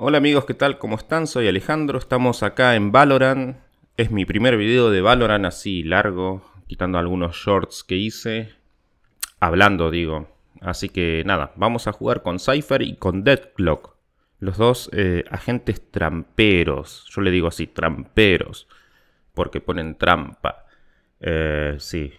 Hola amigos, ¿qué tal? ¿Cómo están? Soy Alejandro, estamos acá en Valorant. Es mi primer video de Valorant así largo, quitando algunos shorts que hice. Hablando, digo. Así que nada, vamos a jugar con Cypher y con Deadlock, Los dos eh, agentes tramperos. Yo le digo así, tramperos. Porque ponen trampa. Eh, sí,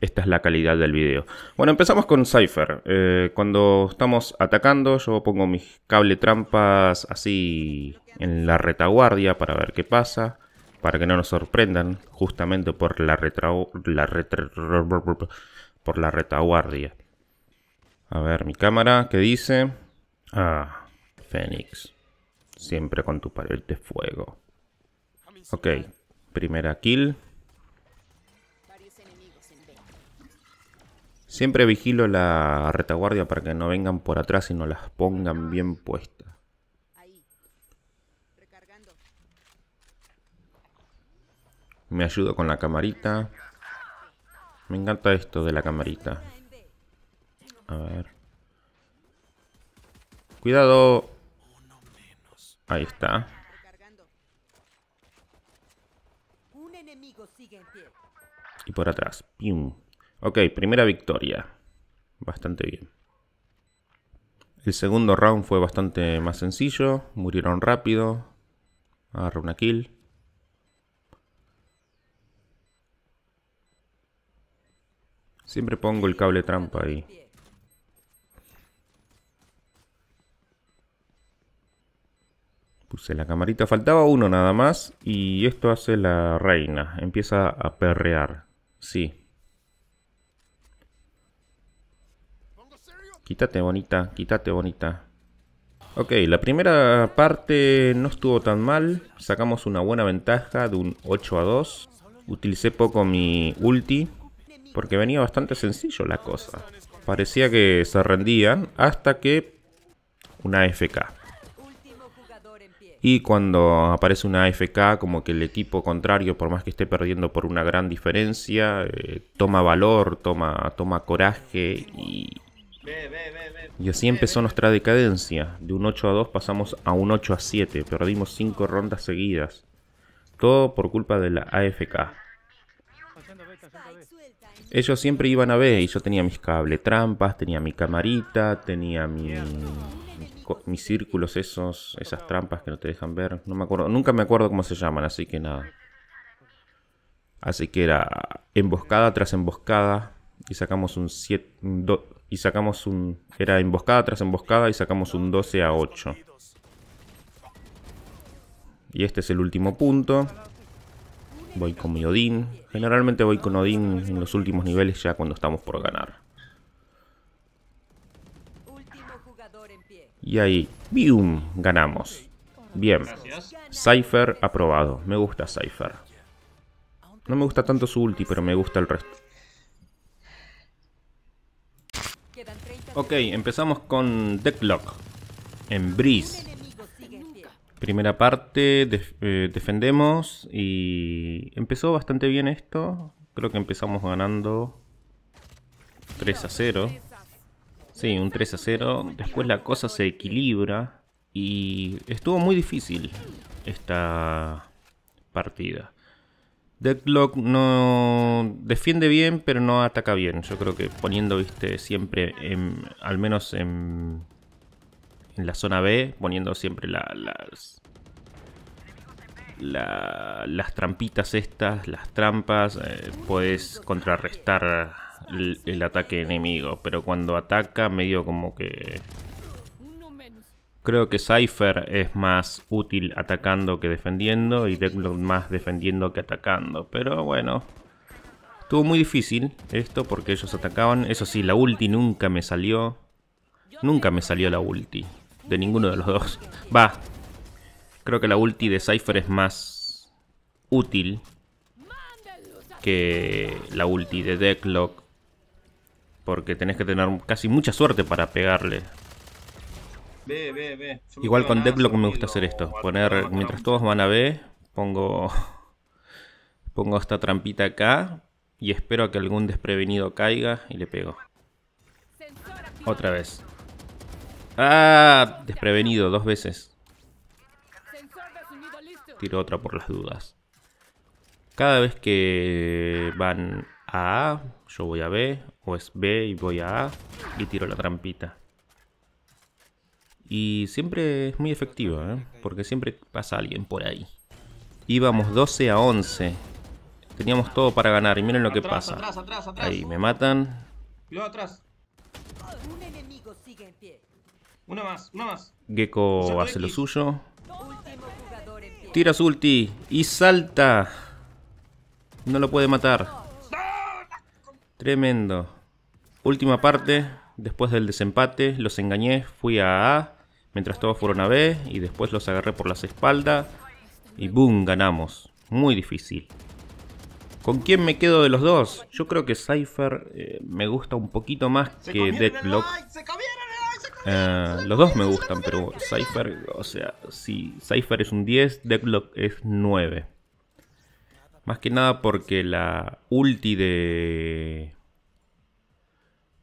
esta es la calidad del video. Bueno, empezamos con Cypher. Eh, cuando estamos atacando, yo pongo mis cable trampas así en la retaguardia para ver qué pasa. Para que no nos sorprendan, justamente por la, por la retaguardia. A ver, mi cámara, ¿qué dice? Ah, Fénix. Siempre con tu pared de fuego. Ok, primera kill. Siempre vigilo la retaguardia para que no vengan por atrás y no las pongan bien puestas. Me ayudo con la camarita. Me encanta esto de la camarita. A ver. Cuidado. Ahí está. Y por atrás. Ok, primera victoria. Bastante bien. El segundo round fue bastante más sencillo. Murieron rápido. Agarra una kill. Siempre pongo el cable trampa ahí. Puse la camarita. Faltaba uno nada más. Y esto hace la reina. Empieza a perrear. Sí. Quítate bonita, quítate bonita. Ok, la primera parte no estuvo tan mal. Sacamos una buena ventaja de un 8 a 2. Utilicé poco mi ulti. Porque venía bastante sencillo la cosa. Parecía que se rendían hasta que una AFK. Y cuando aparece una AFK, como que el equipo contrario, por más que esté perdiendo por una gran diferencia, eh, toma valor, toma, toma coraje y y así empezó nuestra decadencia. De un 8 a 2 pasamos a un 8 a 7. Perdimos 5 rondas seguidas. Todo por culpa de la AFK. Ellos siempre iban a ver y yo tenía mis cables trampas, tenía mi camarita, tenía mi, mis círculos esos, esas trampas que no te dejan ver. No me acuerdo, nunca me acuerdo cómo se llaman, así que nada. Así que era emboscada tras emboscada, y sacamos un 7 y sacamos un era emboscada tras emboscada y sacamos un 12 a 8. Y este es el último punto. Voy con mi Odín. Generalmente voy con Odín en los últimos niveles ya cuando estamos por ganar. Y ahí, ¡bium! Ganamos. Bien. Cypher aprobado. Me gusta Cypher. No me gusta tanto su ulti, pero me gusta el resto. Ok, empezamos con Decklock. En Breeze. Primera parte, eh, defendemos y empezó bastante bien esto. Creo que empezamos ganando 3 a 0. Sí, un 3 a 0. Después la cosa se equilibra y estuvo muy difícil esta partida. Deadlock no defiende bien, pero no ataca bien. Yo creo que poniendo, viste, siempre, en, al menos en, la zona B, poniendo siempre las, las trampitas estas, las trampas, eh, puedes contrarrestar el ataque enemigo. Pero cuando ataca, medio como que Creo que Cypher es más útil atacando que defendiendo y Declock más defendiendo que atacando. Pero bueno, estuvo muy difícil esto porque ellos atacaban. Eso sí, la ulti nunca me salió. Nunca me salió la ulti. De ninguno de los dos. Va. Creo que la ulti de Cypher es más útil que la ulti de Decklock. Porque tenés que tener casi mucha suerte para pegarle. Igual con Deadlock me gusta hacer esto. Poner, mientras todos van a B, pongo, pongo esta trampita acá y espero a que algún desprevenido caiga y le pego. Otra vez. Ah, desprevenido, dos veces. Tiro otra por las dudas. Cada vez que van a A, yo voy a B, o es B y voy a A, y tiro la trampita. Y siempre es muy efectiva, ¿eh? porque siempre pasa alguien por ahí. Íbamos 12 a 11. Teníamos todo para ganar y miren lo que pasa. ahí, me matan. Cuidado atrás. Un enemigo sigue en pie. más, más. Gecko hace lo suyo. Tira su ulti y salta. No lo puede matar. Tremendo. Última parte. Después del desempate, los engañé. Fui a A. Mientras todos fueron a B y después los agarré por las espaldas. Y boom, ganamos. Muy difícil. ¿Con quién me quedo de los dos? Yo creo que Cypher eh, me gusta un poquito más que Deadlock. Eh, los dos me gustan, pero Cypher, o sea, si Cypher es un 10, Deadlock es 9. Más que nada porque la ulti de...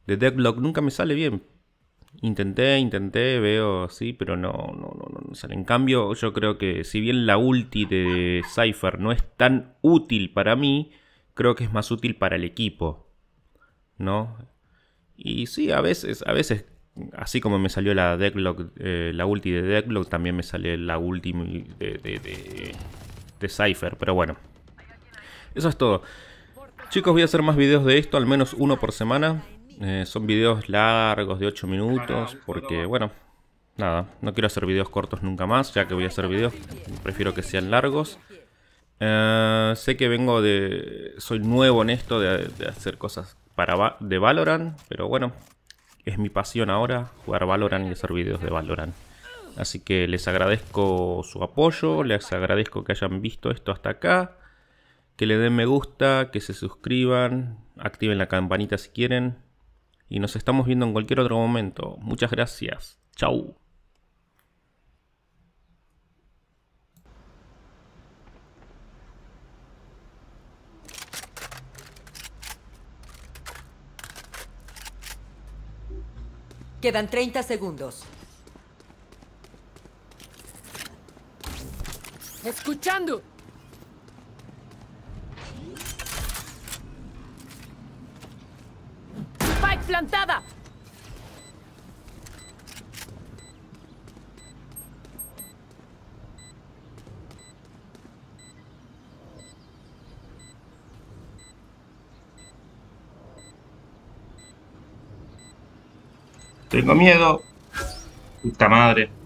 De Deadlock nunca me sale bien. Intenté, intenté, veo sí, pero no, sale. En cambio, yo creo que si bien la ulti de Cypher no es tan útil para mí, creo que es más útil para el equipo. ¿No? Y sí, a veces, a veces, así como me salió la eh, la ulti de Decklock, también me sale la ulti de, de Cypher, pero bueno. Eso es todo. Chicos, voy a hacer más videos de esto, al menos uno por semana. Eh, son videos largos de 8 minutos porque, bueno, nada, no quiero hacer videos cortos nunca más, ya que voy a hacer videos, prefiero que sean largos. Eh, sé que vengo de... soy nuevo en esto de, hacer cosas para de Valorant, pero bueno, es mi pasión ahora jugar Valorant y hacer videos de Valorant. Así que les agradezco su apoyo, les agradezco que hayan visto esto hasta acá, que le den me gusta, que se suscriban, activen la campanita si quieren, y nos estamos viendo en cualquier otro momento. Muchas gracias. Chau. Quedan 30 segundos. Escuchando. plantada! Tengo miedo. Puta madre.